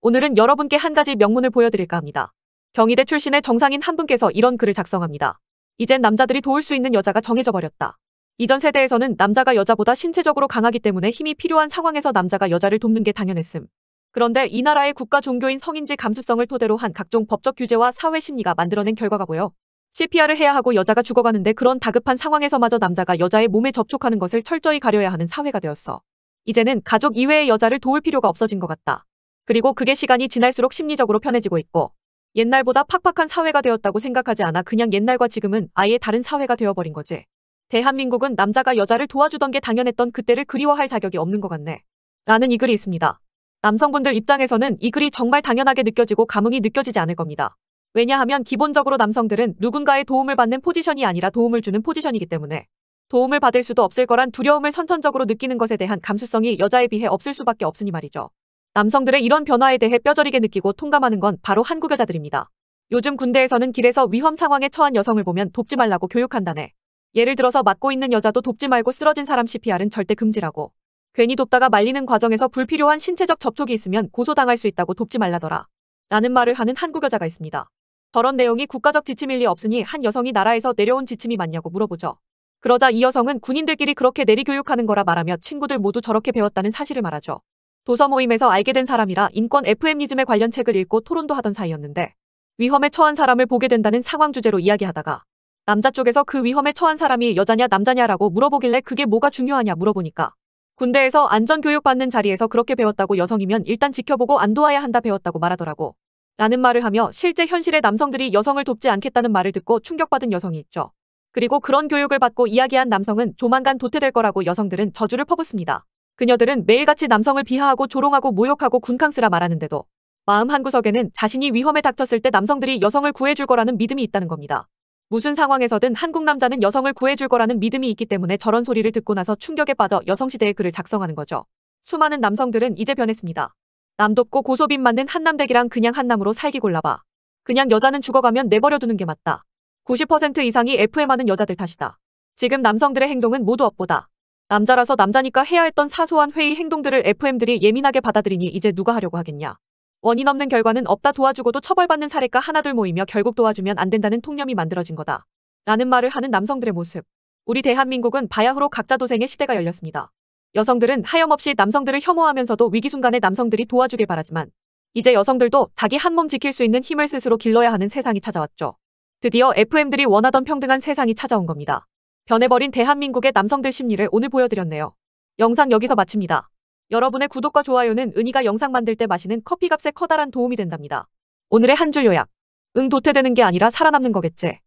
오늘은 여러분께 한 가지 명문을 보여드릴까 합니다. 경희대 출신의 정상인 한 분께서 이런 글을 작성합니다. 이젠 남자들이 도울 수 있는 여자가 정해져 버렸다. 이전 세대에서는 남자가 여자보다 신체적으로 강하기 때문에 힘이 필요한 상황에서 남자가 여자를 돕는 게 당연했음. 그런데 이 나라의 국가 종교인 성인지 감수성을 토대로 한 각종 법적 규제와 사회 심리가 만들어낸 결과가 보여 CPR을 해야 하고 여자가 죽어가는데 그런 다급한 상황에서마저 남자가 여자의 몸에 접촉하는 것을 철저히 가려야 하는 사회가 되었어. 이제는 가족 이외의 여자를 도울 필요가 없어진 것 같다. 그리고 그게 시간이 지날수록 심리적으로 편해지고 있고 옛날보다 팍팍한 사회가 되었다고 생각하지 않아 그냥 옛날과 지금은 아예 다른 사회가 되어버린 거지. 대한민국은 남자가 여자를 도와주던 게 당연했던 그때를 그리워할 자격이 없는 것 같네. 라는 이 글이 있습니다. 남성분들 입장에서는 이 글이 정말 당연하게 느껴지고 감흥이 느껴지지 않을 겁니다. 왜냐하면 기본적으로 남성들은 누군가의 도움을 받는 포지션이 아니라 도움을 주는 포지션이기 때문에 도움을 받을 수도 없을 거란 두려움을 선천적으로 느끼는 것에 대한 감수성이 여자에 비해 없을 수밖에 없으니 말이죠. 남성들의 이런 변화에 대해 뼈저리게 느끼고 통감하는 건 바로 한국 여자들입니다. 요즘 군대에서는 길에서 위험 상황에 처한 여성을 보면 돕지 말라고 교육한다네. 예를 들어서 맞고 있는 여자도 돕지 말고 쓰러진 사람 CPR은 절대 금지라고. 괜히 돕다가 말리는 과정에서 불필요한 신체적 접촉이 있으면 고소당할 수 있다고 돕지 말라더라. 라는 말을 하는 한국 여자가 있습니다. 저런 내용이 국가적 지침일 리 없으니 한 여성이 나라에서 내려온 지침이 맞냐고 물어보죠. 그러자 이 여성은 군인들끼리 그렇게 내리교육하는 거라 말하며 친구들 모두 저렇게 배웠다는 사실을 말하죠. 도서 모임에서 알게 된 사람이라 인권 FM이즘에 관련 책을 읽고 토론도 하던 사이였는데 위험에 처한 사람을 보게 된다는 상황 주제로 이야기하다가 남자 쪽에서 그 위험에 처한 사람이 여자냐 남자냐라고 물어보길래 그게 뭐가 중요하냐 물어보니까 군대에서 안전교육 받는 자리에서 그렇게 배웠다고 여성이면 일단 지켜보고 안 도와야 한다 배웠다고 말하더라고. 라는 말을 하며 실제 현실의 남성들이 여성을 돕지 않겠다는 말을 듣고 충격받은 여성이 있죠. 그리고 그런 교육을 받고 이야기한 남성은 조만간 도태될 거라고 여성들은 저주를 퍼붓습니다. 그녀들은 매일같이 남성을 비하하고 조롱하고 모욕하고 군캉스라 말하는데도 마음 한구석에는 자신이 위험에 닥쳤을 때 남성들이 여성을 구해줄 거라는 믿음이 있다는 겁니다. 무슨 상황에서든 한국 남자는 여성을 구해줄 거라는 믿음이 있기 때문에 저런 소리를 듣고 나서 충격에 빠져 여성시대의 글을 작성하는 거죠. 수많은 남성들은 이제 변했습니다. 남돕고 고소빈 맞는 한남댁이랑 그냥 한남으로 살기 골라봐. 그냥 여자는 죽어가면 내버려두는 게 맞다. 90% 이상이 FM하는 여자들 탓이다. 지금 남성들의 행동은 모두 업보다. 남자라서 남자니까 해야 했던 사소한 회의 행동들을 FM들이 예민하게 받아들이니 이제 누가 하려고 하겠냐. 원인 없는 결과는 없다 도와주고도 처벌받는 사례가 하나둘 모이며 결국 도와주면 안 된다는 통념이 만들어진 거다. 라는 말을 하는 남성들의 모습. 우리 대한민국은 바야흐로 각자 도생의 시대가 열렸습니다. 여성들은 하염없이 남성들을 혐오하면서도 위기 순간에 남성들이 도와주길 바라지만 이제 여성들도 자기 한 몸 지킬 수 있는 힘을 스스로 길러야 하는 세상이 찾아왔죠. 드디어 FM들이 원하던 평등한 세상이 찾아온 겁니다. 변해버린 대한민국의 남성들 심리를 오늘 보여드렸네요. 영상 여기서 마칩니다. 여러분의 구독과 좋아요는 은희가 영상 만들 때 마시는 커피값에 커다란 도움이 된답니다. 오늘의 한 줄 요약. 응 도태되는 게 아니라 살아남는 거겠지.